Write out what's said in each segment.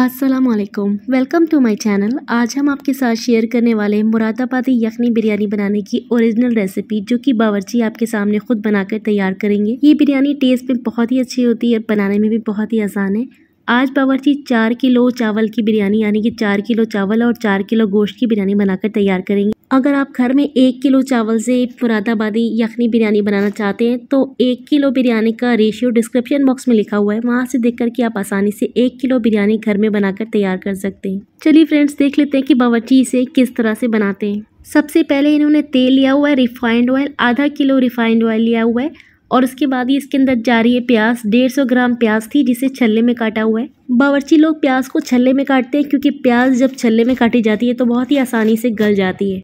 Aslam welcome to my channel आज हम आपके साथ शेयर करने वाले मुरादाबादी यखनी बिरयानी बनाने की ओरिजिनल रेसिपी जो कि बावर्ची आपके सामने खुद बनाकर तैयार करेंगे ये बिरयानी टेस्ट में बहुत ही अच्छी होती है और बनाने में भी बहुत ही आसान है आज बावर्ची चार किलो चावल की बिरयानी यानी कि चार किलो चावल और चार किलो गोश्त की बिरयानी बनाकर तैयार करेंगे अगर आप घर में एक किलो चावल से फुरादाबादी यखनी बिरयानी बनाना चाहते हैं तो एक किलो बिरयानी का रेशियो डिस्क्रिप्शन बॉक्स में लिखा हुआ है वहाँ से देख करके आप आसानी से एक किलो बिरयानी घर में बनाकर तैयार कर सकते हैं चलिए फ्रेंड्स देख लेते हैं कि बावर्ची इसे किस तरह से बनाते हैं सबसे पहले इन्होंने तेल लिया हुआ है रिफाइंड ऑयल आधा किलो रिफाइंड ऑयल लिया हुआ है और उसके बाद ही इसके अंदर जा रही है प्याज डेढ़ सौ ग्राम प्याज थी जिसे छल्ले में काटा हुआ है बावर्ची लोग प्याज को छल्ले में काटते हैं क्योंकि प्याज जब छल्ले में काटी जाती है तो बहुत ही आसानी से गल जाती है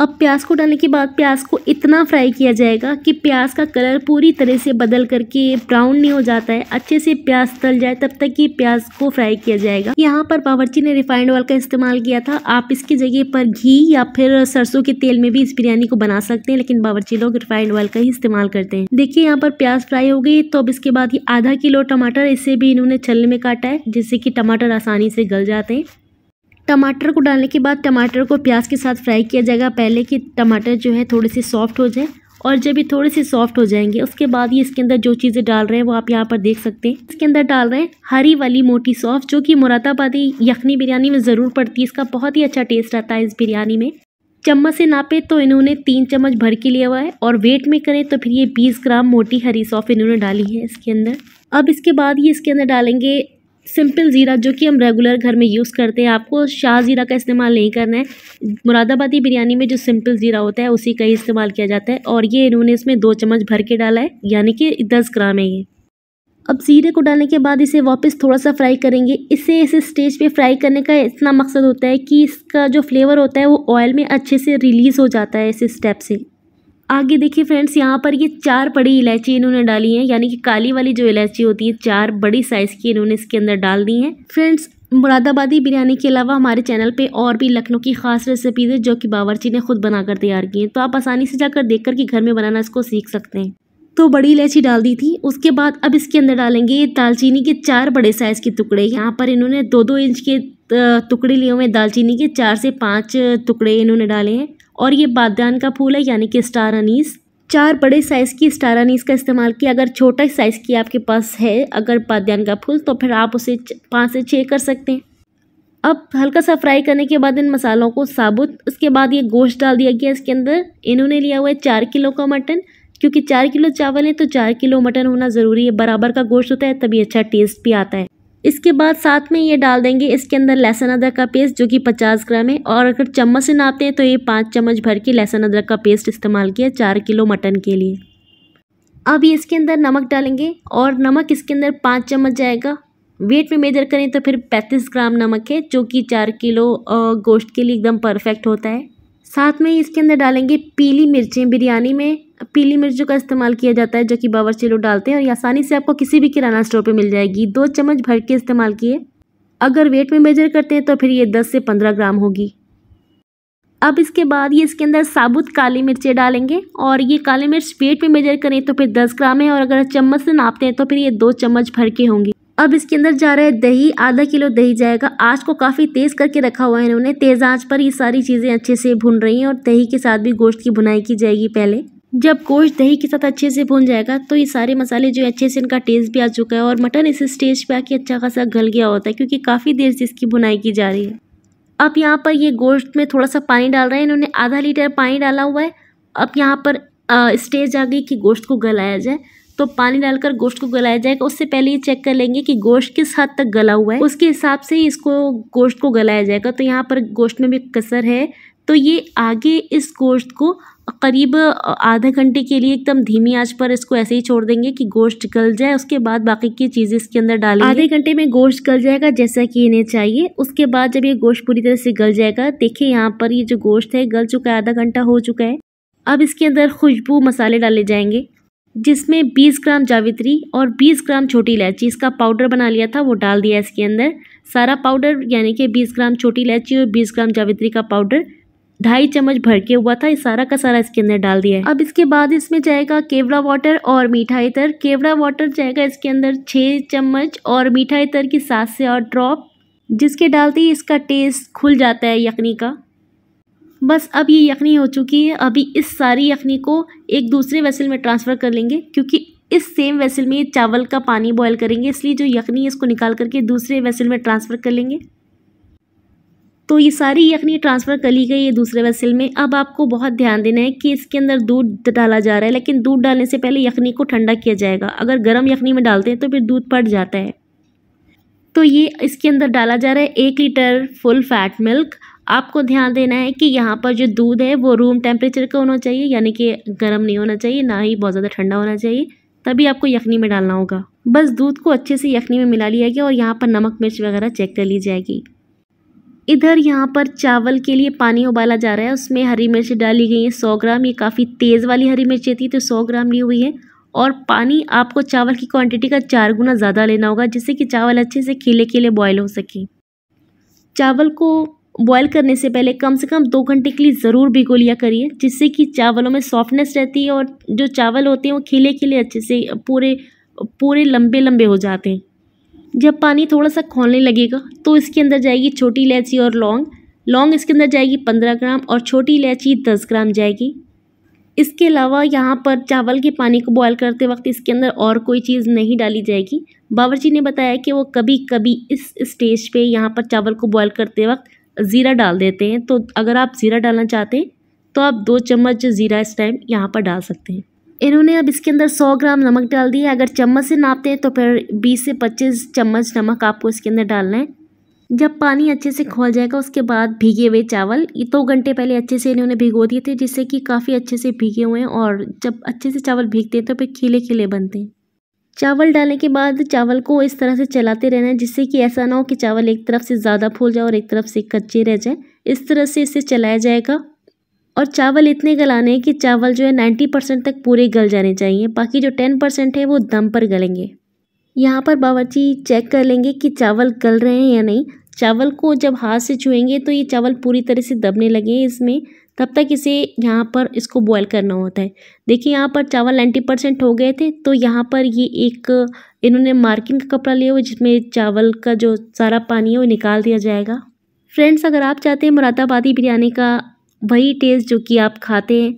अब प्याज को डालने के बाद प्याज को इतना फ्राई किया जाएगा कि प्याज का कलर पूरी तरह से बदल करके ब्राउन नहीं हो जाता है अच्छे से प्याज तल जाए तब तक कि प्याज को फ्राई किया जाएगा यहाँ पर बावर्ची ने रिफाइंड ऑयल का इस्तेमाल किया था आप इसकी जगह पर घी या फिर सरसों के तेल में भी इस बिरयानी को बना सकते हैं लेकिन बावर्ची लोग रिफाइंड ऑयल का ही इस्तेमाल करते हैं देखिये यहाँ पर प्याज फ्राई हो गई तो अब इसके बाद ये आधा किलो टमाटर इसे भी इन्होंने छलने में काटा है जिससे की टमाटर आसानी से गल जाते हैं टमाटर को डालने के बाद टमाटर को प्याज के साथ फ्राई किया जाएगा पहले कि टमाटर जो है थोड़े से सॉफ्ट हो जाए और जब ये थोड़े से सॉफ्ट हो जाएंगे उसके बाद ये इसके अंदर जो चीज़ें डाल रहे हैं वो आप यहाँ पर देख सकते हैं इसके अंदर डाल रहे हैं हरी वाली मोटी सॉफ जो कि मुरादाबादी यखनी बिरयानी में ज़रूर पड़ती है इसका बहुत ही अच्छा टेस्ट आता है इस बिरयानी में चम्मच से नापे तो इन्होंने तीन चम्मच भर के लिया हुआ है और वेट में करें तो फिर ये बीस ग्राम मोटी हरी सौफ इन्होंने डाली है इसके अंदर अब इसके बाद ये इसके अंदर डालेंगे सिंपल ज़ीरा जो कि हम रेगुलर घर में यूज़ करते हैं आपको शाह ज़ीरा का इस्तेमाल नहीं करना है मुरादाबादी बिरयानी में जो सिंपल ज़ीरा होता है उसी का ही इस्तेमाल किया जाता है और ये इन्होंने इसमें दो चम्मच भर के डाला है यानी कि दस ग्राम है ये अब ज़ीरे को डालने के बाद इसे वापस थोड़ा सा फ्राई करेंगे इसे इस स्टेज पे फ्राई करने का इतना मकसद होता है कि इसका जो फ्लेवर होता है वो ऑयल में अच्छे से रिलीज़ हो जाता है इस स्टेप से आगे देखिए फ्रेंड्स यहाँ पर ये चार बड़ी इलायची इन्होंने डाली है यानी कि काली वाली जो इलायची होती है चार बड़ी साइज़ की इन्होंने इसके अंदर डाल दी हैं फ्रेंड्स मुरादाबादी बिरयानी के अलावा हमारे चैनल पे और भी लखनऊ की खास रेसिपीज़ है जो कि बावरची ने खुद बनाकर तैयार की हैं तो आप आसानी से जाकर देख कर कि घर में बनाना इसको सीख सकते हैं तो बड़ी इलायची डाल दी थी उसके बाद अब इसके अंदर डालेंगे दालचीनी के चार बड़े साइज़ के टुकड़े यहाँ पर इन्होंने दो दो इंच के टुकड़े लिए हुए दालचीनी के चार से पाँच टुकड़े इन्होंने डाले हैं और ये बागदान का फूल है यानी कि स्टार अनीस चार बड़े साइज़ की स्टार अनीस का इस्तेमाल किया अगर छोटा साइज़ की आपके पास है अगर बाद्यान का फूल तो फिर आप उसे पाँच से छः कर सकते हैं अब हल्का सा फ्राई करने के बाद इन मसालों को साबुत उसके बाद ये गोश्त डाल दिया गया इसके अंदर इन्होंने लिया हुआ है चार किलो का मटन क्योंकि चार किलो चावल है तो चार किलो मटन होना ज़रूरी है बराबर का गोश्त होता है तभी अच्छा टेस्ट भी आता है इसके बाद साथ में ये डाल देंगे इसके अंदर लहसुन अदरक का पेस्ट जो कि 50 ग्राम है और अगर चम्मच से नापते हैं तो ये पाँच चम्मच भर के लहसुन अदरक का पेस्ट इस्तेमाल किया चार किलो मटन के लिए अब ये इसके अंदर नमक डालेंगे और नमक इसके अंदर पाँच चम्मच जाएगा वेट में मेजर करें तो फिर पैंतीस ग्राम नमक है जो कि चार किलो गोश्त के लिए एकदम परफेक्ट होता है साथ में इसके अंदर डालेंगे पीली मिर्चें बिरयानी में पीली मिर्च का इस्तेमाल किया जाता है जो कि बावरची लोग डालते हैं और आसानी से आपको किसी भी किराना स्टोर पर मिल जाएगी दो चम्मच भर के इस्तेमाल किए अगर वेट में मेजर करते हैं तो फिर ये दस से पंद्रह ग्राम होगी अब इसके बाद ये इसके अंदर साबुत काली मिर्चें डालेंगे और ये काली मिर्च वेट में मेजर करें तो फिर दस ग्राम है और अगर चम्मच से नापते हैं तो फिर ये दो चम्मच भर के होंगी अब इसके अंदर जा रहा है दही आधा किलो दही जाएगा आँच को काफ़ी तेज़ करके रखा हुआ है इन्होंने तेज़ आँच पर ये सारी चीज़ें अच्छे से भुन रही हैं और दही के साथ भी गोश्त की भुनाई की जाएगी पहले जब गोश्त दही के साथ अच्छे से भून जाएगा तो ये सारे मसाले जो है अच्छे से इनका टेस्ट भी आ चुका है और मटन इस स्टेज पे आके अच्छा खासा गल गया होता है क्योंकि काफ़ी देर से इसकी भुनाई की जा रही है अब यहाँ पर ये गोश्त में थोड़ा सा पानी डाल रहे हैं इन्होंने आधा लीटर पानी डाला हुआ है अब यहाँ पर स्टेज आ गई कि गोश्त को गलाया जाए तो पानी डालकर गोश्त को गलाया जाएगा उससे पहले ये चेक कर लेंगे कि गोश्त किस हद तक गला हुआ है उसके हिसाब से ही इसको गोश्त को गलाया जाएगा तो यहाँ पर गोश्त में भी कसर है तो ये आगे इस गोश्त को करीब आधे घंटे के लिए एकदम धीमी आंच पर इसको ऐसे ही छोड़ देंगे कि गोश्त गल जाए उसके बाद बाकी की चीज़ें इसके अंदर डालेंगे आधे घंटे में गोश्त गल जाएगा जैसा कि इन्हें चाहिए उसके बाद जब ये गोश्त पूरी तरह से गल जाएगा देखिए यहाँ पर ये जो गोश्त है गल चुका है आधा घंटा हो चुका है अब इसके अंदर खुशबू मसाले डाले जाएंगे जिसमें बीस ग्राम जावित्री और बीस ग्राम छोटी इलायची इसका पाउडर बना लिया था वो डाल दिया इसके अंदर सारा पाउडर यानी कि बीस ग्राम छोटी इलायची और बीस ग्राम जावित्री का पाउडर ढाई चम्मच भर के हुआ था सारा का सारा इसके अंदर डाल दिया है अब इसके बाद इसमें जाएगा केवड़ा वाटर और मीठा इतर केवड़ा वाटर जाएगा इसके अंदर छः चम्मच और मीठा इतर की सात से और ड्रॉप जिसके डालते ही इसका टेस्ट खुल जाता है यखनी का बस अब ये यखनी हो चुकी है अभी इस सारी यखनी को एक दूसरे वैसल में ट्रांसफ़र कर लेंगे क्योंकि इस सेम वैसल में चावल का पानी बॉयल करेंगे इसलिए जो यखनी है इसको निकाल करके दूसरे वैसल में ट्रांसफ़र कर लेंगे तो ये सारी यखनी ट्रांसफ़र कर ली गई है दूसरे वसल में अब आपको बहुत ध्यान देना है कि इसके अंदर दूध डाला जा रहा है लेकिन दूध डालने से पहले यखनी को ठंडा किया जाएगा अगर गर्म यखनी में डालते हैं तो फिर दूध फट जाता है तो ये इसके अंदर डाला जा रहा है एक लीटर फुल फैट मिल्क आपको ध्यान देना है कि यहाँ पर जो दूध है वो रूम टेम्परेचर का होना चाहिए यानी कि गर्म नहीं होना चाहिए ना ही बहुत ज़्यादा ठंडा होना चाहिए तभी आपको यखनी में डालना होगा बस दूध को अच्छे से यखनी में मिला लिया गया और यहाँ पर नमक मिर्च वगैरह चेक कर ली जाएगी इधर यहाँ पर चावल के लिए पानी उबाला जा रहा है उसमें हरी मिर्च डाली गई है सौ ग्राम ये काफ़ी तेज़ वाली हरी मिर्च थी तो सौ ग्राम ली हुई है और पानी आपको चावल की क्वांटिटी का चार गुना ज़्यादा लेना होगा जिससे कि चावल अच्छे से खिले खिले बॉयल हो सके चावल को बॉयल करने से पहले कम से कम दो घंटे के लिए ज़रूर भिगो लिया करिए जिससे कि चावलों में सॉफ्टनेस रहती है और जो चावल होते हैं वो खिले खिले अच्छे से पूरे पूरे लंबे लंबे हो जाते हैं जब पानी थोड़ा सा खोलने लगेगा तो इसके अंदर जाएगी छोटी इलायची और लौंग लौंग इसके अंदर जाएगी पंद्रह ग्राम और छोटी इलायची दस ग्राम जाएगी इसके अलावा यहाँ पर चावल के पानी को बॉयल करते वक्त इसके अंदर और कोई चीज़ नहीं डाली जाएगी बावर्ची ने बताया कि वो कभी कभी इस स्टेज पे यहाँ पर चावल को बॉयल करते वक्त ज़ीरा डाल देते हैं तो अगर आप ज़ीरा डालना चाहते हैं तो आप दो चम्मच ज़ीरा इस टाइम यहाँ पर डाल सकते हैं इन्होंने अब इसके अंदर 100 ग्राम नमक डाल दिया अगर चम्मच से नापते हैं तो फिर 20 से 25 चम्मच नमक आपको इसके अंदर डालना है जब पानी अच्छे से खोल जाएगा उसके बाद भीगे हुए चावल ये दो तो घंटे पहले अच्छे से इन्होंने भिगो दिए थे जिससे कि काफ़ी अच्छे से भीगे हुए हैं और जब अच्छे से चावल भीगते हैं तो फिर खिले खिले बनते हैं चावल डालने के बाद चावल को इस तरह से चलाते रहना है जिससे कि ऐसा ना हो कि चावल एक तरफ से ज़्यादा फूल जाए और एक तरफ से कच्चे रह जाए इस तरह से इसे चलाया जाएगा और चावल इतने गलाने हैं कि चावल जो है नाइन्टी परसेंट तक पूरे गल जाने चाहिए बाकी जो टेन परसेंट है वो दम पर गलेंगे यहाँ पर बावर्ची चेक कर लेंगे कि चावल गल रहे हैं या नहीं चावल को जब हाथ से छुएंगे तो ये चावल पूरी तरह से दबने लगे इसमें तब तक इसे यहाँ पर इसको बॉयल करना होता है देखिए यहाँ पर चावल नाइन्टी परसेंट हो गए थे तो यहाँ पर ये एक इन्होंने मार्किंग का कपड़ा लिया हुआ जिसमें चावल का जो सारा पानी है वो निकाल दिया जाएगा फ्रेंड्स अगर आप चाहते हैं मुरादाबादी बिरयानी का वही टेस्ट जो कि आप खाते हैं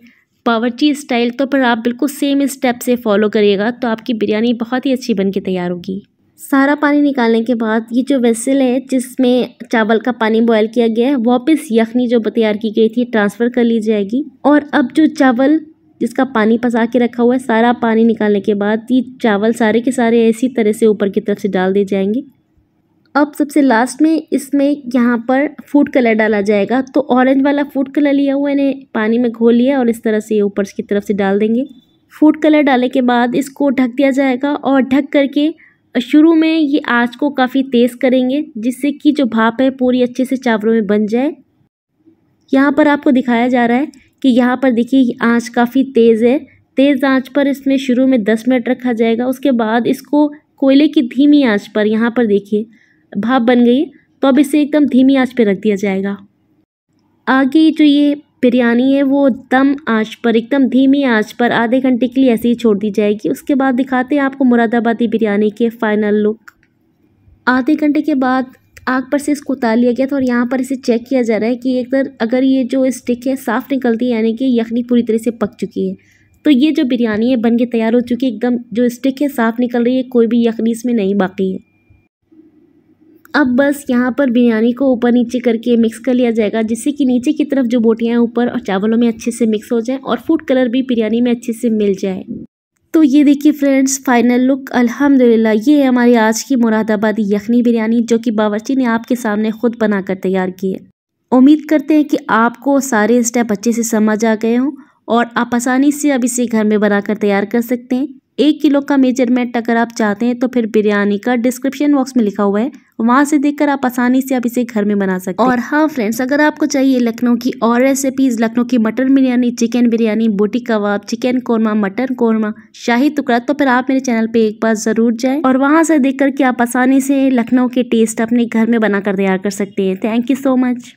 बावर्ची स्टाइल तो पर आप बिल्कुल सेम स्टेप से फॉलो करिएगा तो आपकी बिरयानी बहुत ही अच्छी बन के तैयार होगी सारा पानी निकालने के बाद ये जो वेसल है जिसमें चावल का पानी बॉयल किया गया है वापस यखनी जो तैयार की गई थी ट्रांसफ़र कर ली जाएगी और अब जो चावल जिसका पानी पसा के रखा हुआ है सारा पानी निकालने के बाद ये चावल सारे के सारे ऐसी तरह से ऊपर की तरफ से डाल दिए जाएंगे अब सबसे लास्ट में इसमें यहाँ पर फूड कलर डाला जाएगा तो ऑरेंज वाला फूड कलर लिया हुआ इन्हें पानी में घोल लिया और इस तरह से ये ऊपर की तरफ से डाल देंगे फूड कलर डालने के बाद इसको ढक दिया जाएगा और ढक करके शुरू में ये आँच को काफ़ी तेज़ करेंगे जिससे कि जो भाप है पूरी अच्छे से चावलों में बन जाए यहाँ पर आपको दिखाया जा रहा है कि यहाँ पर देखिए आँच काफ़ी तेज़ है तेज़ आँच पर इसमें शुरू में दस मिनट रखा जाएगा उसके बाद इसको कोयले की धीमी आँच पर यहाँ पर देखिए भाप बन गई तो अब इसे एकदम धीमी आंच पर रख दिया जाएगा आगे जो ये बिरयानी है वो दम आंच पर एकदम धीमी आंच पर आधे घंटे के लिए ऐसे ही छोड़ दी जाएगी उसके बाद दिखाते हैं आपको मुरादाबादी बिरयानी के फाइनल लुक आधे घंटे के बाद आग पर से इसको उतार लिया गया था और यहाँ पर इसे चेक किया जा रहा है कि एक अगर ये जो स्टिक है साफ़ निकलती है यानी कि यखनी पूरी तरह से पक चुकी है तो ये जो बिरयानी है बन के तैयार हो चुकी है एकदम जो स्टिक है साफ़ निकल रही है कोई भी यखनी इसमें नहीं बाकी है अब बस यहाँ पर बिरयानी को ऊपर नीचे करके मिक्स कर लिया जाएगा जिससे कि नीचे की तरफ जो बोटियाँ हैं ऊपर और चावलों में अच्छे से मिक्स हो जाए और फूड कलर भी बिरयानी में अच्छे से मिल जाए तो ये देखिए फ्रेंड्स फाइनल लुक अल्हम्दुलिल्लाह ये है हमारी आज की मुरादाबादी यखनी बिरयानी जो कि बावर्ची ने आपके सामने खुद बनाकर तैयार की है उम्मीद करते हैं कि आपको सारे स्टेप अच्छे से समझ आ गए हों और आप आसानी से अब इसे घर में बनाकर तैयार कर सकते हैं एक किलो का मेजरमेंट अगर आप चाहते हैं तो फिर बिरयानी का डिस्क्रिप्शन बॉक्स में लिखा हुआ है वहाँ से देखकर आप आसानी से आप इसे घर में बना सकते हैं और हाँ फ्रेंड्स अगर आपको चाहिए लखनऊ की और रेसिपीज़ लखनऊ की मटन बिरयानी चिकन बिरयानी बोटी कबाब चिकन कौरमा मटन कौरमा शाही टुकड़ा तो फिर आप मेरे चैनल पे एक बार ज़रूर जाएं और वहाँ से देख करके आप आसानी से लखनऊ के टेस्ट अपने घर में बनाकर तैयार कर सकते हैं थैंक यू सो मच